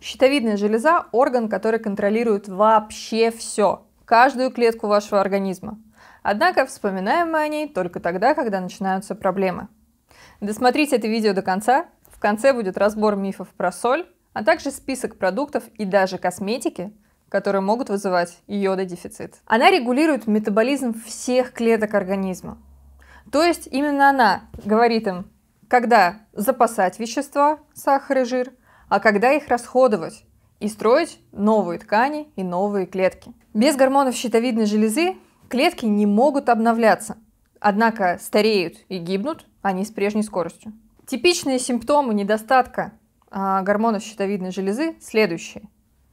Щитовидная железа – орган, который контролирует вообще все, каждую клетку вашего организма. Однако вспоминаем мы о ней только тогда, когда начинаются проблемы. Досмотрите это видео до конца, в конце будет разбор мифов про соль, а также список продуктов и даже косметики, которые могут вызывать йододефицит. Она регулирует метаболизм всех клеток организма. То есть именно она говорит им, когда запасать вещества, сахар и жир, а когда их расходовать и строить новые ткани и новые клетки. Без гормонов щитовидной железы клетки не могут обновляться, однако стареют и гибнут они с прежней скоростью. Типичные симптомы недостатка а, гормонов щитовидной железы следующие.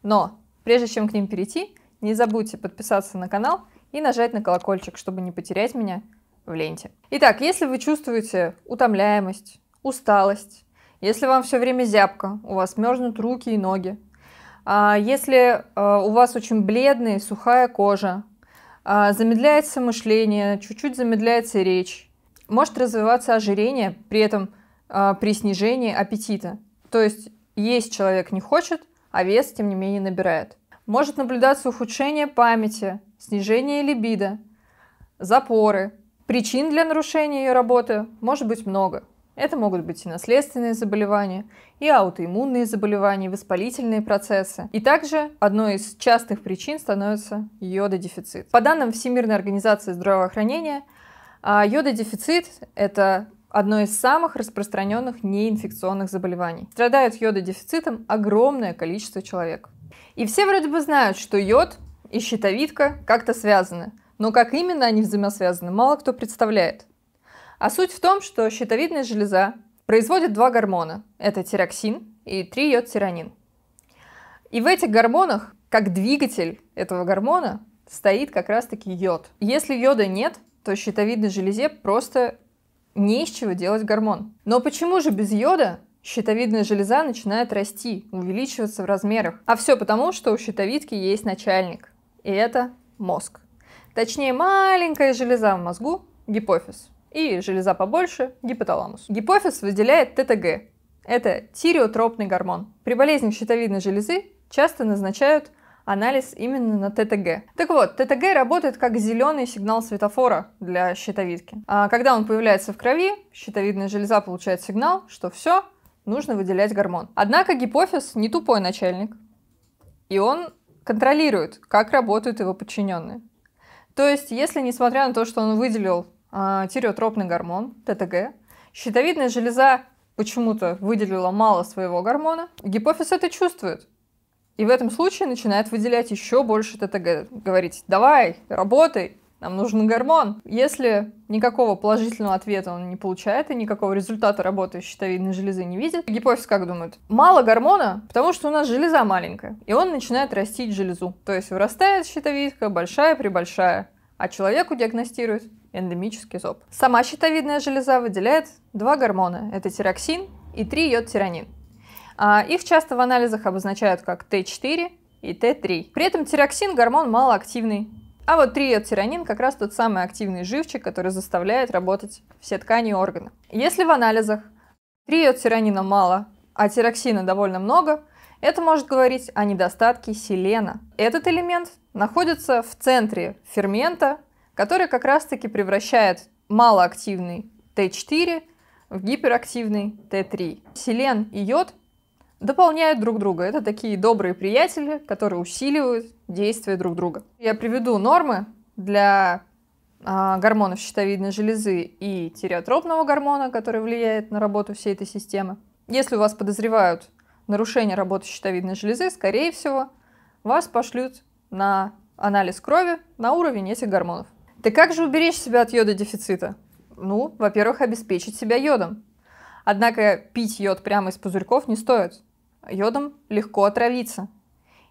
Но прежде чем к ним перейти, не забудьте подписаться на канал и нажать на колокольчик, чтобы не потерять меня в ленте. Итак, если вы чувствуете утомляемость, усталость, если вам все время зябко, у вас мерзнут руки и ноги. А, если а, у вас очень бледная, сухая кожа, а, замедляется мышление, чуть-чуть замедляется речь, может развиваться ожирение, при этом при снижении аппетита. То есть есть человек не хочет, а вес тем не менее набирает. Может наблюдаться ухудшение памяти, снижение либидо, запоры. Причин для нарушения ее работы может быть много – это могут быть и наследственные заболевания, и аутоиммунные заболевания, и воспалительные процессы. И также одной из частых причин становится йододефицит. По данным Всемирной организации здравоохранения, а, йододефицит – это одно из самых распространенных неинфекционных заболеваний. Страдают йододефицитом огромное количество человек. И все вроде бы знают, что йод и щитовидка как-то связаны, но как именно они взаимосвязаны, мало кто представляет. А суть в том, что щитовидная железа производит два гормона. Это тироксин и триодтиранин. И в этих гормонах, как двигатель этого гормона, стоит как раз-таки йод. Если йода нет, то щитовидной железе просто не из чего делать гормон. Но почему же без йода щитовидная железа начинает расти, увеличиваться в размерах? А все потому, что у щитовидки есть начальник, и это мозг. Точнее, маленькая железа в мозгу – гипофиз и железа побольше – гипоталамус. Гипофиз выделяет ТТГ – это тиреотропный гормон. При болезни щитовидной железы часто назначают анализ именно на ТТГ. Так вот, ТТГ работает как зеленый сигнал светофора для щитовидки. А когда он появляется в крови, щитовидная железа получает сигнал, что все, нужно выделять гормон. Однако гипофиз не тупой начальник, и он контролирует, как работают его подчиненные. То есть, если несмотря на то, что он выделил а, тиреотропный гормон, ТТГ. Щитовидная железа почему-то выделила мало своего гормона. Гипофиз это чувствует. И в этом случае начинает выделять еще больше ТТГ. Говорить, давай, работай, нам нужен гормон. Если никакого положительного ответа он не получает и никакого результата работы щитовидной железы не видит, гипофиз как думает? Мало гормона, потому что у нас железа маленькая, и он начинает растить железу. То есть вырастает щитовидка, большая-пребольшая, а человеку диагностируют эндемический зоб. Сама щитовидная железа выделяет два гормона. Это тироксин и 3 йод а, Их часто в анализах обозначают как Т4 и Т3. При этом тироксин – гормон малоактивный. А вот триодтиранин как раз тот самый активный живчик, который заставляет работать все ткани и органы. Если в анализах триодтиранина мало, а тироксина довольно много, это может говорить о недостатке селена. Этот элемент находится в центре фермента, который как раз-таки превращает малоактивный Т4 в гиперактивный Т3. Селен и йод дополняют друг друга. Это такие добрые приятели, которые усиливают действие друг друга. Я приведу нормы для а, гормонов щитовидной железы и тиреотропного гормона, который влияет на работу всей этой системы. Если у вас подозревают нарушение работы щитовидной железы, скорее всего, вас пошлют на анализ крови на уровень этих гормонов. Так как же уберечь себя от йода дефицита? Ну, во-первых, обеспечить себя йодом. Однако пить йод прямо из пузырьков не стоит. Йодом легко отравиться.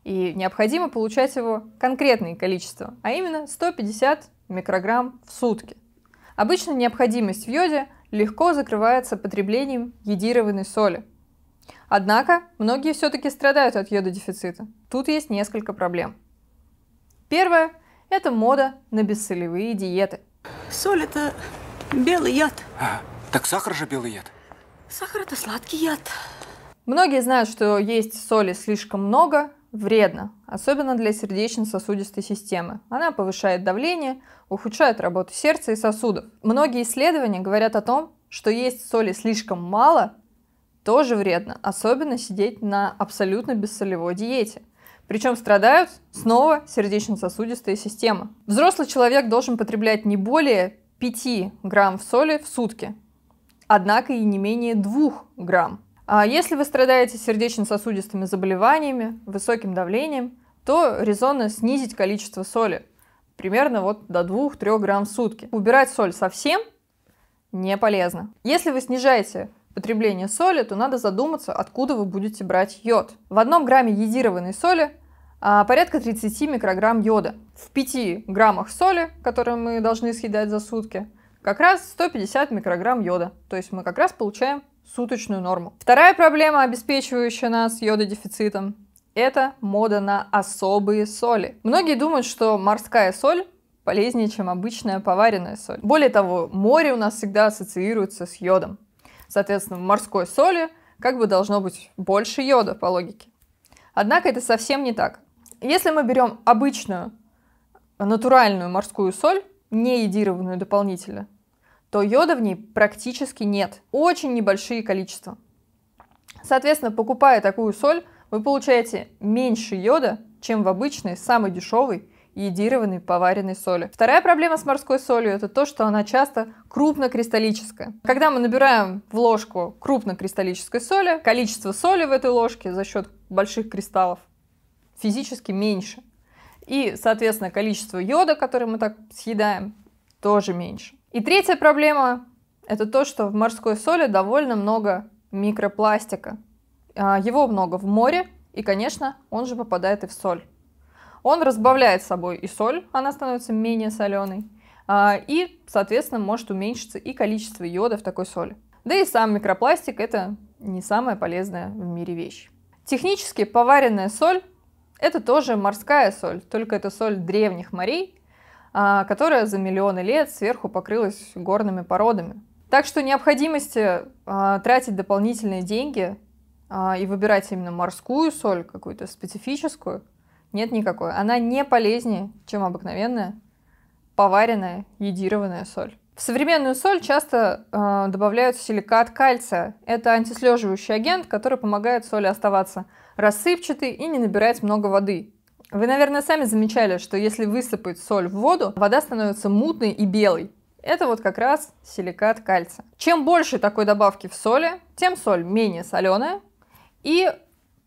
И необходимо получать его конкретное количество, а именно 150 микрограмм в сутки. Обычно необходимость в йоде легко закрывается потреблением йодированной соли. Однако многие все-таки страдают от йододефицита. Тут есть несколько проблем. Первое – это мода на бессолевые диеты. Соль – это белый яд. А, так сахар же белый яд. Сахар – это сладкий яд. Многие знают, что есть соли слишком много вредно, особенно для сердечно-сосудистой системы. Она повышает давление, ухудшает работу сердца и сосудов. Многие исследования говорят о том, что есть соли слишком мало, тоже вредно, особенно сидеть на абсолютно бессолевой диете. Причем страдают снова сердечно-сосудистая система. Взрослый человек должен потреблять не более 5 грамм соли в сутки, однако и не менее 2 грамм. А если вы страдаете сердечно-сосудистыми заболеваниями, высоким давлением, то резонно снизить количество соли, примерно вот до 2-3 грамм в сутки. Убирать соль совсем не полезно. Если вы снижаете потребления соли, то надо задуматься, откуда вы будете брать йод. В одном грамме йодированной соли а, порядка 30 микрограмм йода. В 5 граммах соли, которые мы должны съедать за сутки, как раз 150 микрограмм йода. То есть мы как раз получаем суточную норму. Вторая проблема, обеспечивающая нас йододефицитом, это мода на особые соли. Многие думают, что морская соль полезнее, чем обычная поваренная соль. Более того, море у нас всегда ассоциируется с йодом. Соответственно, в морской соли как бы должно быть больше йода по логике. Однако это совсем не так. Если мы берем обычную натуральную морскую соль, не йодированную дополнительно, то йода в ней практически нет. Очень небольшие количества. Соответственно, покупая такую соль, вы получаете меньше йода, чем в обычной, самой дешевой йодированной поваренной соли. Вторая проблема с морской солью – это то, что она часто крупнокристаллическая. Когда мы набираем в ложку крупнокристаллической соли, количество соли в этой ложке за счет больших кристаллов физически меньше. И, соответственно, количество йода, который мы так съедаем, тоже меньше. И третья проблема – это то, что в морской соли довольно много микропластика. А, его много в море, и, конечно, он же попадает и в соль. Он разбавляет с собой и соль, она становится менее соленой, а, и, соответственно, может уменьшиться и количество йода в такой соли. Да и сам микропластик – это не самая полезная в мире вещь. Технически поваренная соль – это тоже морская соль, только это соль древних морей, а, которая за миллионы лет сверху покрылась горными породами. Так что необходимости а, тратить дополнительные деньги и выбирать именно морскую соль, какую-то специфическую – нет никакой. Она не полезнее, чем обыкновенная поваренная едированная соль. В современную соль часто э, добавляют силикат кальция. Это антислеживающий агент, который помогает соли оставаться рассыпчатой и не набирать много воды. Вы, наверное, сами замечали, что если высыпать соль в воду, вода становится мутной и белой. Это вот как раз силикат кальция. Чем больше такой добавки в соли, тем соль менее соленая и,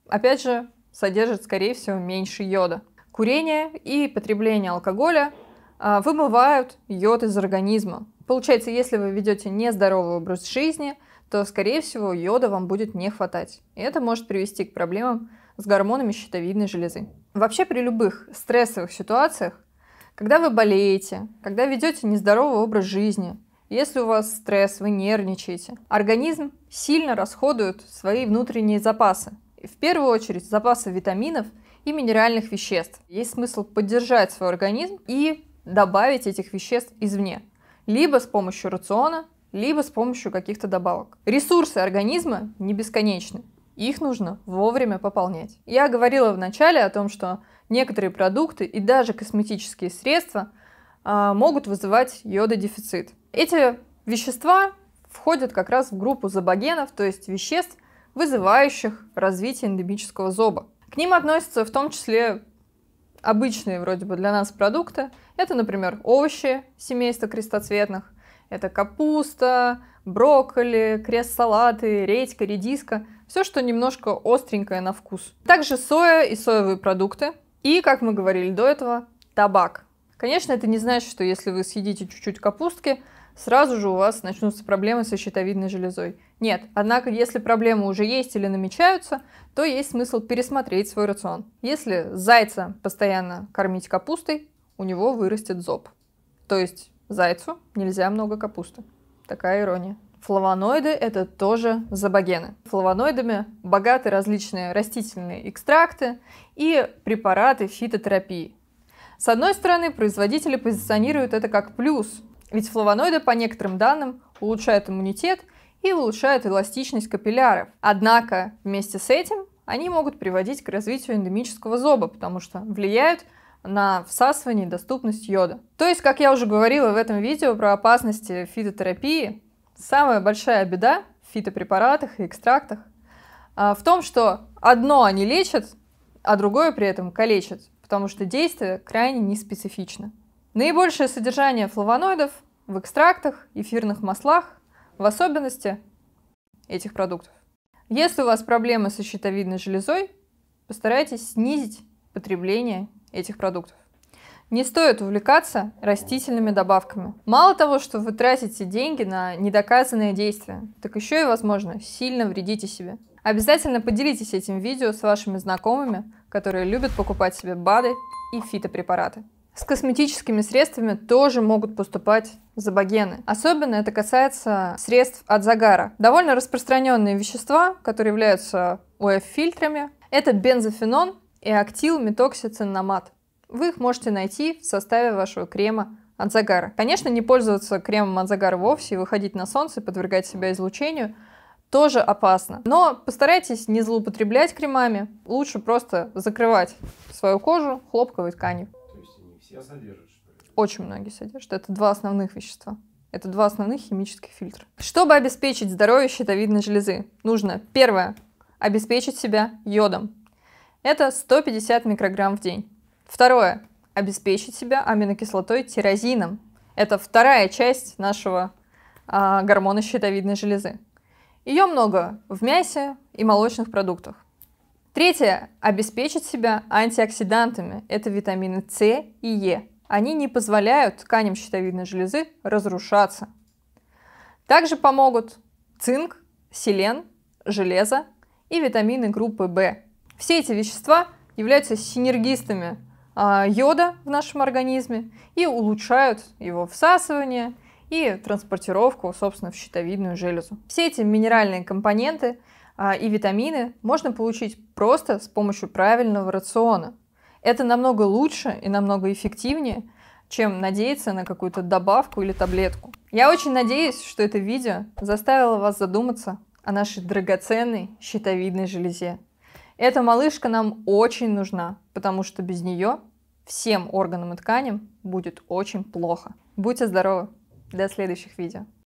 опять же, содержит, скорее всего, меньше йода. Курение и потребление алкоголя а, вымывают йод из организма. Получается, если вы ведете нездоровый образ жизни, то, скорее всего, йода вам будет не хватать. И это может привести к проблемам с гормонами щитовидной железы. Вообще при любых стрессовых ситуациях, когда вы болеете, когда ведете нездоровый образ жизни, если у вас стресс, вы нервничаете, организм сильно расходует свои внутренние запасы. В первую очередь запасы витаминов и минеральных веществ. Есть смысл поддержать свой организм и добавить этих веществ извне. Либо с помощью рациона, либо с помощью каких-то добавок. Ресурсы организма не бесконечны. Их нужно вовремя пополнять. Я говорила в начале о том, что некоторые продукты и даже косметические средства а, могут вызывать йододефицит. Эти вещества входят как раз в группу зобогенов, то есть веществ, вызывающих развитие эндемического зоба. К ним относятся в том числе обычные вроде бы для нас продукты. Это, например, овощи семейства крестоцветных, это капуста, брокколи, крест-салаты, редька, редиска. Все, что немножко остренькое на вкус. Также соя и соевые продукты. И, как мы говорили до этого, табак. Конечно, это не значит, что если вы съедите чуть-чуть капустки, сразу же у вас начнутся проблемы со щитовидной железой. Нет, однако если проблемы уже есть или намечаются, то есть смысл пересмотреть свой рацион. Если зайца постоянно кормить капустой, у него вырастет зоб. То есть зайцу нельзя много капусты. Такая ирония. Флавоноиды – это тоже зобогены. Флавоноидами богаты различные растительные экстракты и препараты фитотерапии. С одной стороны, производители позиционируют это как плюс, ведь флавоноиды, по некоторым данным, улучшают иммунитет и улучшают эластичность капилляров. Однако вместе с этим они могут приводить к развитию эндемического зоба, потому что влияют на всасывание и доступность йода. То есть, как я уже говорила в этом видео про опасности фитотерапии, самая большая беда в фитопрепаратах и экстрактах а, в том, что одно они лечат, а другое при этом калечат, потому что действие крайне неспецифично. Наибольшее содержание флавоноидов в экстрактах, эфирных маслах, в особенности этих продуктов. Если у вас проблемы со щитовидной железой, постарайтесь снизить потребление этих продуктов. Не стоит увлекаться растительными добавками. Мало того, что вы тратите деньги на недоказанные действия, так еще и, возможно, сильно вредите себе. Обязательно поделитесь этим видео с вашими знакомыми, которые любят покупать себе БАДы и фитопрепараты. С косметическими средствами тоже могут поступать забогены. Особенно это касается средств от загара. Довольно распространенные вещества, которые являются уф фильтрами это бензофенон и актилметоксицинамат. Вы их можете найти в составе вашего крема от загара. Конечно, не пользоваться кремом от загара вовсе и выходить на солнце и подвергать себя излучению тоже опасно. Но постарайтесь не злоупотреблять кремами, лучше просто закрывать свою кожу хлопковой тканью. Все содержат, что ли? Очень многие содержат. Это два основных вещества. Это два основных химических фильтра. Чтобы обеспечить здоровье щитовидной железы, нужно, первое, обеспечить себя йодом. Это 150 микрограмм в день. Второе, обеспечить себя аминокислотой тирозином. Это вторая часть нашего а, гормона щитовидной железы. Ее много в мясе и молочных продуктах. Третье. Обеспечить себя антиоксидантами. Это витамины С и Е. Они не позволяют тканям щитовидной железы разрушаться. Также помогут цинк, селен, железо и витамины группы В. Все эти вещества являются синергистами а, йода в нашем организме и улучшают его всасывание и транспортировку, собственно, в щитовидную железу. Все эти минеральные компоненты – а, и витамины можно получить просто с помощью правильного рациона. Это намного лучше и намного эффективнее, чем надеяться на какую-то добавку или таблетку. Я очень надеюсь, что это видео заставило вас задуматься о нашей драгоценной щитовидной железе. Эта малышка нам очень нужна, потому что без нее всем органам и тканям будет очень плохо. Будьте здоровы! До следующих видео!